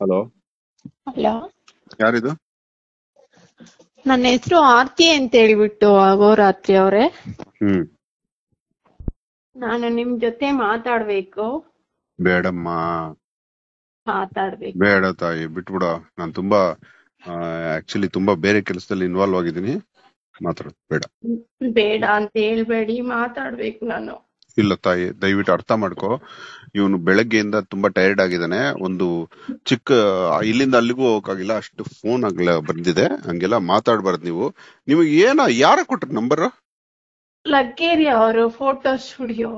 Hello hello ಯಾರಿದು ನನ್ನ ಹೆಸರು ಆರ್ತಿ ಅಂತ ಹೇಳ್ಬಿಟ್ಟು ಅಗೋರಾತ್ರಿ ಅವರೇ ಹ್ಮ್ ನಾನು ನಿಮ್ ಜೊತೆ ಮಾತಾಡ್ಬೇಕು ಬೇಡಮ್ಮ ಮಾತಾಡ್ಬೇಕು ಬೇಡ ತಾಯಿ ಬಿಟ್ಬಿಡ ನಾನು ತುಂಬಾ ಆಕ್ಚುಲಿ ತುಂಬಾ ಬೇರೆ ಕೆಲಸದಲ್ಲಿ ಇನ್ವಾಲ್ವ್ ಆಗಿದ್ದೀನಿ ಮಾತಾಡ ಬೇಡ ಬೇಡ ಅಂತ ಹೇಳ್ಬೇಡಿ ಮಾತಾಡ್ಬೇಕು ನಾನು ಇಲ್ಲ ತಾಯಿ ದಯವಿಟ್ಟು ಅರ್ಥ ಮಾಡ್ಕೋ ಇವನು ಬೆಳಗ್ಗೆಯಿಂದ ತುಂಬಾ ಟೈರ್ಡ್ ಆಗಿದ್ದಾನೆ ಒಂದು ಚಿಕ್ಕ ಇಲ್ಲಿಂದ ಅಲ್ಲಿಗೂ ಹೋಗಕ್ಕಾಗಿಲ್ಲ ಅಷ್ಟು ಫೋನ್ ಆಗ್ಲ ಬಂದಿದೆ ಹಂಗೆಲ್ಲ ಮಾತಾಡ್ಬಾರ್ದು ನೀವು ನಿಮಗೆ ಏನ ಯಾರ ಕೊಟ್ರ ನಂಬರ್ ಫೋಟೋ ಸ್ಟುಡಿಯೋ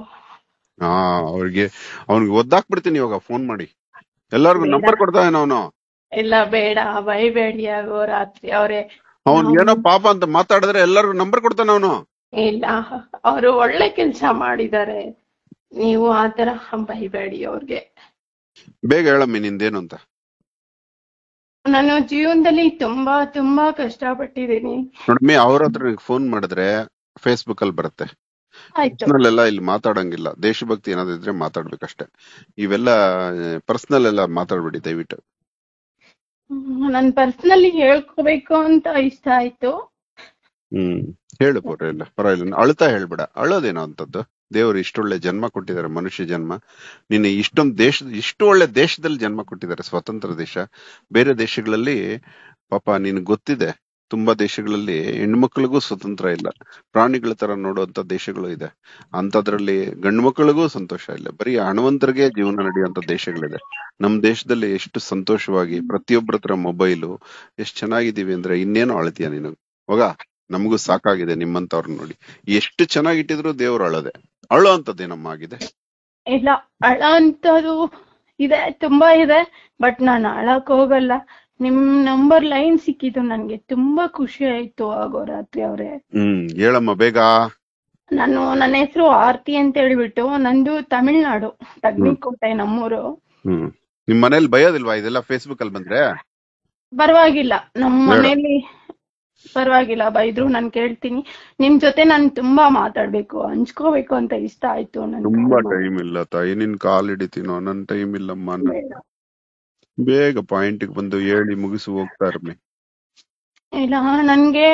ಹಾ ಅವ್ರಿಗೆ ಅವನಿಗೆ ಒದ್ದಾಕ್ಬಿಡ್ತೀನಿ ಇವಾಗ ಫೋನ್ ಮಾಡಿ ಎಲ್ಲಾರ್ಗು ನಂಬರ್ ಕೊಡ್ತಾ ಅವನು ಇಲ್ಲ ಬೇಡ ಬೈಬೇಡಿ ರಾತ್ರಿ ಅವ್ನ್ ಏನೋ ಪಾಪ ಅಂತ ಮಾತಾಡಿದ್ರೆ ಎಲ್ಲಾರ್ಗು ನಂಬರ್ ಕೊಡ್ತಾನೆ ಅವನು ಇಲ್ಲ ಅವರು ಒಳ್ಳೆ ಕೆಲಸ ಮಾಡಿದ್ದಾರೆ ನೀವು ಆತರ ತರ ಬೈಬೇಡಿ ಅವ್ರಿಗೆ ಬೇಗ ಹೇಳಮ್ಮಿ ನಿಂದೇನು ಅಂತ ನಾನು ಜೀವನದಲ್ಲಿ ತುಂಬಾ ತುಂಬಾ ಕಷ್ಟಪಟ್ಟಿದ್ದೀನಿ ಪಟ್ಟಿದ್ದೀನಿ ನೋಡಮ್ಮಿ ಅವ್ರ ಹತ್ರ ಫೋನ್ ಮಾಡಿದ್ರೆ ಫೇಸ್ಬುಕ್ ಅಲ್ಲಿ ಬರುತ್ತೆ ಎಲ್ಲ ಇಲ್ಲಿ ಮಾತಾಡಂಗಿಲ್ಲ ದೇಶಭಕ್ತಿ ಮಾತಾಡ್ಬೇಕು ಮಾತಾಡ್ಬೇಕಷ್ಟೇ ಇವೆಲ್ಲ ಪರ್ಸನಲ್ ಎಲ್ಲ ಮಾತಾಡ್ಬೇಡಿ ದಯವಿಟ್ಟು ನನ್ ಪರ್ಸನಲಿ ಹೇಳ್ಕೋಬೇಕು ಅಂತ ಇಷ್ಟ ಆಯ್ತು ಹ್ಮ್ ಹೇಳು ಪರ್ವಾಗಿಲ್ಲ ಪರವಾಗಿಲ್ಲ ಅಳ್ತಾ ಹೇಳ್ಬೇಡ ಅಳೋದೇನೋ ಅಂತದ್ದು ದೇವರು ಇಷ್ಟೊಳ್ಳೆ ಜನ್ಮ ಕೊಟ್ಟಿದ್ದಾರೆ ಮನುಷ್ಯ ಜನ್ಮ ನಿನ್ನ ಇಷ್ಟೊಂದು ದೇಶ ಇಷ್ಟು ಒಳ್ಳೆ ದೇಶದಲ್ಲಿ ಜನ್ಮ ಕೊಟ್ಟಿದ್ದಾರೆ ಸ್ವತಂತ್ರ ದೇಶ ಬೇರೆ ದೇಶಗಳಲ್ಲಿ ಪಾಪ ನಿನ್ ಗೊತ್ತಿದೆ ತುಂಬಾ ದೇಶಗಳಲ್ಲಿ ಹೆಣ್ಮಕ್ಳಿಗೂ ಸ್ವತಂತ್ರ ಇಲ್ಲ ಪ್ರಾಣಿಗಳ ತರ ನೋಡುವಂತ ದೇಶಗಳು ಇದೆ ಅಂತದ್ರಲ್ಲಿ ಗಂಡು ಮಕ್ಕಳಿಗೂ ಸಂತೋಷ ಇಲ್ಲ ಬರೀ ಹಣವಂತರಿಗೆ ಜೀವನ ನಡೆಯುವಂತ ದೇಶಗಳಿದೆ ನಮ್ ದೇಶದಲ್ಲಿ ಎಷ್ಟು ಸಂತೋಷವಾಗಿ ಪ್ರತಿಯೊಬ್ಬರ ಹತ್ರ ಮೊಬೈಲು ಎಷ್ಟ್ ಚೆನ್ನಾಗಿದ್ದೀವಿ ಅಂದ್ರೆ ಇನ್ನೇನು ಅಳತೀಯ ನೀನು ಹೋಗ ನಮಗೂ ಸಾಕಾಗಿದೆ ನಿಮ್ಮಂತವ್ರು ನೋಡಿ ಎಷ್ಟು ಚೆನ್ನಾಗಿಟ್ಟಿದ್ರು ದೇವ್ರು ಅಳದೆ ಅಳೋ ಅಂತದ್ದು ಆಗಿದೆ ಇಲ್ಲ ಅಳ ಇದೆ ತುಂಬಾ ಇದೆ ಬಟ್ ನಾನು ಅಳಕ್ ಹೋಗಲ್ಲ ನಿಮ್ ನಂಬರ್ ಲೈನ್ ಸಿಕ್ಕಿತು ನನ್ಗೆ ತುಂಬಾ ಖುಷಿ ಆಯ್ತು ಆಗೋ ರಾತ್ರಿ ಅವ್ರೆ ಹ್ಮ್ ಹೇಳಮ್ಮ ಬೇಗ ನಾನು ನನ್ನ ಹೆಸರು ಆರ್ತಿ ಅಂತ ಹೇಳ್ಬಿಟ್ಟು ನಂದು ತಮಿಳ್ನಾಡು ತಗ್ನಿಕೋಟೆ ನಮ್ಮೂರು ನಿಮ್ ಮನೇಲಿ ಬಯೋದಿಲ್ವಾ ಇದೆಲ್ಲ ಫೇಸ್ಬುಕ್ ಅಲ್ಲಿ ಬಂದ್ರೆ ಪರವಾಗಿಲ್ಲ ನಮ್ ಮನೇಲಿ ಪರವಾಗಿಲ್ಲ ಬೈದ್ರು ನಾನ್ ಕೇಳ್ತೀನಿ ನಿಮ್ ಜೊತೆ ನಾನ್ ತುಂಬಾ ಮಾತಾಡ್ಬೇಕು ಹಂಚ್ಕೋಬೇಕು ಅಂತ ಇಷ್ಟ ಆಯ್ತು ನನ್ಗೆ. ತುಂಬಾ ಟೈಮ್ ಇಲ್ಲ ತಾಯಿ ನಿನ್ ಕಾಲ್ ಹಿಡಿತೀನೋ ನನ್ ಟೈಮ್ ಇಲ್ಲಮ್ಮ ಬೇಗ ಪಾಯಿಂಟ್ ಬಂದು ಹೇಳಿ ಮುಗಿಸಿ ಹೋಗ್ತಾ ಇರ್ಲಿ ಇಲ್ಲ ನನ್ಗೆ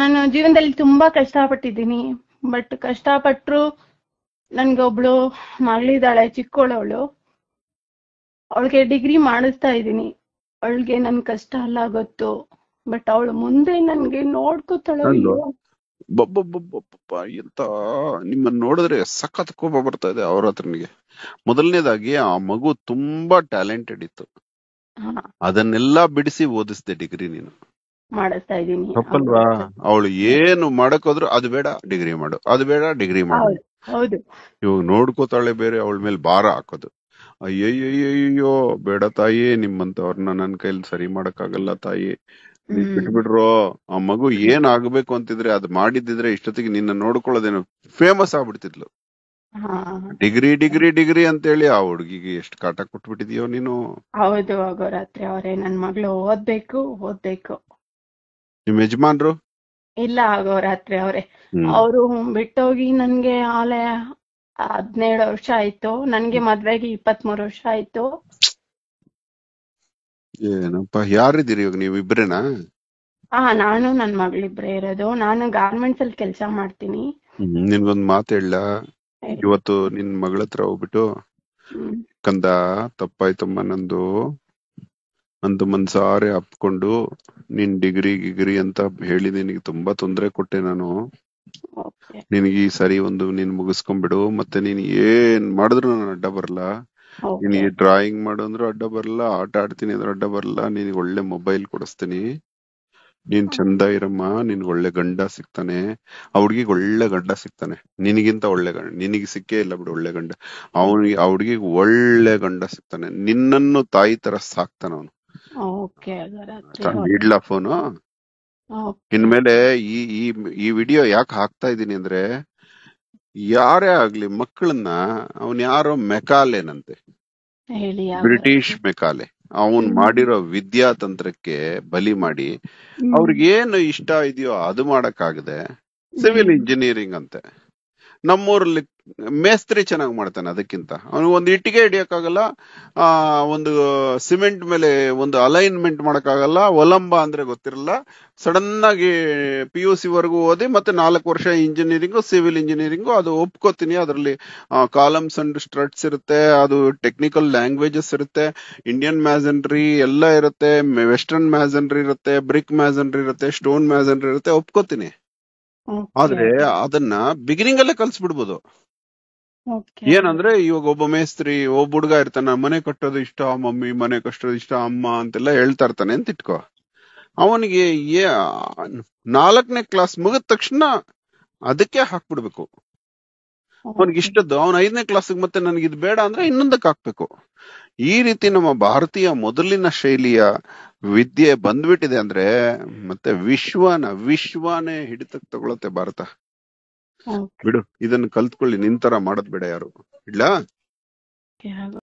ನಾನು ಜೀವನದಲ್ಲಿ ತುಂಬಾ ಕಷ್ಟಪಟ್ಟಿದ್ದೀನಿ ಬಟ್ ಕಷ್ಟಪಟ್ರು ನನ್ಗೆ ಒಬ್ಳು ಮಗಳಿದ್ದಾಳೆ ಚಿಕ್ಕೋಳವಳು ಅವಳಿಗೆ ಡಿಗ್ರಿ ಮಾಡಿಸ್ತಾ ಇದ್ದೀನಿ ಅವಳಿಗೆ ನನ್ ಕಷ್ಟ ಅಲ್ಲ ಗೊತ್ತು ಬಟ್ ಅವಳು ಮುಂದೆ ನನ್ಗೆ ನೋಡ್ಕೋತಾಳೆ ಎಂತ ನಿಮ್ಮನ್ನ ನೋಡಿದ್ರೆ ಸಖತ್ ಕೋಪ ಬರ್ತಾ ಇದೆ ಅವ್ರ ಹತ್ರನಿಗೆ ಮೊದಲನೇದಾಗಿ ಆ ಮಗು ತುಂಬಾ ಟ್ಯಾಲೆಂಟೆಡ್ ಇತ್ತು ಅದನ್ನೆಲ್ಲ ಬಿಡಿಸಿ ಓದಿಸ್ದೆ ಡಿಗ್ರಿ ನೀನು ಮಾಡಿಸ್ತಾ ಇದೀನಿ ತಪ್ಪಲ್ವಾ ಅವಳು ಏನು ಮಾಡಕ್ ಹೋದ್ರು ಅದು ಬೇಡ ಡಿಗ್ರಿ ಮಾಡು ಅದು ಬೇಡ ಡಿಗ್ರಿ ಮಾಡು ಇವಾಗ ನೋಡ್ಕೋತಾಳೆ ಬೇರೆ ಅವಳ ಮೇಲೆ ಭಾರ ಹಾಕೋದು ಅಯ್ಯಯ್ಯೋ ಬೇಡ ತಾಯಿ ನಿಮ್ಮಂತವ್ರನ್ನ ನನ್ನ ಕೈಲಿ ಸರಿ ಮಾಡಕ್ಕಾಗಲ್ಲ ತಾಯಿ ಬಿಟ್ಬಿಟ್ರು ಆ ಮಗು ಏನ್ ಆಗ್ಬೇಕು ಅಂತಿದ್ರೆ ಅದ್ ಮಾಡಿದ್ರೆ ಇಷ್ಟೊತ್ತಿಗೆ ನಿನ್ನ ನೋಡ್ಕೊಳ್ಳೋದೇನು ಫೇಮಸ್ ಆಗ್ಬಿಡ್ತಿದ್ಲು ಡಿಗ್ರಿ ಡಿಗ್ರಿ ಡಿಗ್ರಿ ಅಂತ ಹೇಳಿ ಆ ಹುಡುಗಿಗೆ ಎಷ್ಟು ಕಾಟ ಕೊಟ್ಬಿಟ್ಟಿದ್ಯೋ ನೀನು ಹೌದು ರಾತ್ರಿ ಅವರೇ ನನ್ ಮಗಳು ಓದ್ಬೇಕು ಓದ್ಬೇಕು ನಿಮ್ ಯಜಮಾನ್ರು ಇಲ್ಲ ರಾತ್ರಿ ಅವರೇ ಅವರು ಬಿಟ್ಟೋಗಿ ನನ್ಗೆ ಆಲೆ ಹದಿನೇಳು ವರ್ಷ ಆಯ್ತು ನನ್ಗೆ ಮದ್ವೆಗೆ ಇಪ್ಪತ್ಮೂರು ವರ್ಷ ಆಯ್ತು ಏನಪ್ಪ ಯಾರಿದ್ದೀರಿ ಇವಾಗ ನೀವು ಇಬ್ರೇನಾ ಹಾ ನಾನು ನನ್ನ ಮಗಳಿಬ್ರೆ ಇರೋದು ನಾನು ಗಾರ್ಮೆಂಟ್ಸ್ ಅಲ್ಲಿ ಕೆಲಸ ಮಾಡ್ತೀನಿ ನಿನ್ಗೊಂದ್ ಮಾತು ಹೇಳ ಇವತ್ತು ನಿನ್ ಮಗಳ ಹತ್ರ ಹೋಗ್ಬಿಟ್ಟು ಕಂದ ತಪ್ಪಾಯ್ತಮ್ಮ ನಂದು ಅಂತ ಮನ್ಸಾರೆ ಅಪ್ಪಕೊಂಡು ನಿನ್ ಡಿಗ್ರಿ ಗಿಗ್ರಿ ಅಂತ ಹೇಳಿ ನಿನಗೆ ತುಂಬಾ ತೊಂದರೆ ಕೊಟ್ಟೆ ನಾನು ನಿನಗೆ ಈ ಸರಿ ಒಂದು ನೀನ್ ಮುಗಿಸ್ಕೊಂಡ್ಬಿಡು ಮತ್ತೆ ನೀನ್ ಏನ್ ಮಾಡಿದ್ರು ನನ್ನ ಅಡ್ಡ ಬರಲ್ಲ ನೀನ್ ಡ್ರಾಯಿಂಗ್ ಮಾಡು ಅಂದ್ರೆ ಅಡ್ಡ ಬರಲ್ಲ ಆಟ ಆಡ್ತೀನಿ ಅಂದ್ರೆ ಅಡ್ಡ ಬರಲ್ಲ ನಿನಗೆ ಒಳ್ಳೆ ಮೊಬೈಲ್ ಕೊಡಿಸ್ತೀನಿ ನೀನ್ ಚಂದ ಇರಮ್ಮ ನಿನ್ಗೆ ಒಳ್ಳೆ ಗಂಡ ಸಿಗ್ತಾನೆ ಆ ಒಳ್ಳೆ ಗಂಡ ಸಿಗ್ತಾನೆ ನಿನಗಿಂತ ಒಳ್ಳೆ ಗಂಡ ನಿನಗೆ ಸಿಕ್ಕೇ ಇಲ್ಲ ಬಿಡು ಒಳ್ಳೆ ಗಂಡ ಅವನಿಗೆ ಆ ಒಳ್ಳೆ ಗಂಡ ಸಿಗ್ತಾನೆ ನಿನ್ನನ್ನು ತಾಯಿ ತರ ಸಾಕ್ತಾನ ಅವನು ಇಡ್ಲಾ ಫೋನು ಇನ್ಮೇಲೆ ಈ ಈ ವಿಡಿಯೋ ಯಾಕೆ ಹಾಕ್ತಾ ಇದೀನಿ ಅಂದ್ರೆ ಯಾರೇ ಆಗ್ಲಿ ಮಕ್ಕಳನ್ನ ಅವನ್ ಯಾರೋ ಮೆಕಾಲೆನಂತೆ ಬ್ರಿಟಿಷ್ ಮೆಕಾಲೆ ಅವನ್ ಮಾಡಿರೋ ವಿದ್ಯಾ ತಂತ್ರಕ್ಕೆ ಬಲಿ ಮಾಡಿ ಅವ್ರಿಗೇನು ಇಷ್ಟ ಇದೆಯೋ ಅದು ಮಾಡಕ್ಕಾಗದೆ ಸಿವಿಲ್ ಇಂಜಿನಿಯರಿಂಗ್ ಅಂತೆ ನಮ್ಮೂರಲ್ಲಿ ಮೇಸ್ತ್ರಿ ಚೆನ್ನಾಗಿ ಮಾಡ್ತಾನೆ ಅದಕ್ಕಿಂತ ಅವನು ಒಂದು ಇಟ್ಟಿಗೆ ಹಿಡಿಯೋಕ್ಕಾಗಲ್ಲ ಆ ಒಂದು ಸಿಮೆಂಟ್ ಮೇಲೆ ಒಂದು ಅಲೈನ್ಮೆಂಟ್ ಮಾಡಕ್ಕಾಗಲ್ಲ ಒಲಂಬ ಅಂದ್ರೆ ಗೊತ್ತಿರಲ್ಲ ಸಡನ್ ಆಗಿ ಪಿ ಯು ಸಿ ವರೆಗೂ ಓದಿ ಮತ್ತೆ ನಾಲ್ಕು ವರ್ಷ ಇಂಜಿನಿಯರಿಂಗು ಸಿವಿಲ್ ಇಂಜಿನಿಯರಿಂಗು ಅದು ಒಪ್ಕೋತೀನಿ ಅದರಲ್ಲಿ ಕಾಲಮ್ಸ್ ಅಂಡ್ ಸ್ಟ್ರಟ್ಸ್ ಇರುತ್ತೆ ಅದು ಟೆಕ್ನಿಕಲ್ ಲ್ಯಾಂಗ್ವೇಜಸ್ ಇರುತ್ತೆ ಇಂಡಿಯನ್ ಮ್ಯಾಜನ್ರಿ ಎಲ್ಲ ಇರುತ್ತೆ ವೆಸ್ಟರ್ನ್ ಮ್ಯಾಜನ್ರಿ ಇರುತ್ತೆ ಬ್ರಿಕ್ ಮ್ಯಾಜನ್ರಿ ಇರುತ್ತೆ ಸ್ಟೋನ್ ಮ್ಯಾಜನ್ರಿ ಇರುತ್ತೆ ಒಪ್ಕೋತೀನಿ ಆದ್ರೆ ಅದನ್ನ ಬಿಗಿನಿಂಗ್ ಅಲ್ಲೇ ಬಿಡ್ಬೋದು ಏನಂದ್ರೆ ಇವಾಗ ಒಬ್ಬ ಮೇಸ್ತ್ರಿ ಒಬ್ಬ ಹುಡುಗ ಇರ್ತಾನ ಮನೆ ಕಟ್ಟೋದು ಇಷ್ಟ ಮಮ್ಮಿ ಮನೆ ಕಟ್ಟೋದು ಇಷ್ಟ ಅಮ್ಮ ಅಂತೆಲ್ಲ ಹೇಳ್ತಾ ಇರ್ತಾನೆ ಅಂತ ಇಟ್ಕೋ ಅವನಿಗೆ ನಾಲ್ಕನೇ ಕ್ಲಾಸ್ ಮುಗಿದ ತಕ್ಷಣ ಅದಕ್ಕೆ ಹಾಕ್ಬಿಡ್ಬೇಕು ಅವನಿಗೆ ಇಷ್ಟದ್ದು ಅವನ ಐದನೇ ಕ್ಲಾಸ್ಗೆ ಮತ್ತೆ ನನಗೆ ಇದು ಬೇಡ ಅಂದ್ರೆ ಇನ್ನೊಂದಕ್ಕೆ ಹಾಕ್ಬೇಕು ಈ ರೀತಿ ನಮ್ಮ ಭಾರತೀಯ ಮೊದಲಿನ ಶೈಲಿಯ ವಿದ್ಯೆ ಬಂದ್ಬಿಟ್ಟಿದೆ ಅಂದ್ರೆ ಮತ್ತೆ ವಿಶ್ವನ ವಿಶ್ವನೇ ಹಿಡಿತಕ್ ತಗೊಳತ್ತೆ ಭಾರತ ಬಿಡು ಇದನ್ನ ಕಲ್ತ್ಕೊಳ್ಳಿ ನಿನ್ ತರ ಬೇಡ ಯಾರು ಇಡ್ಲಾ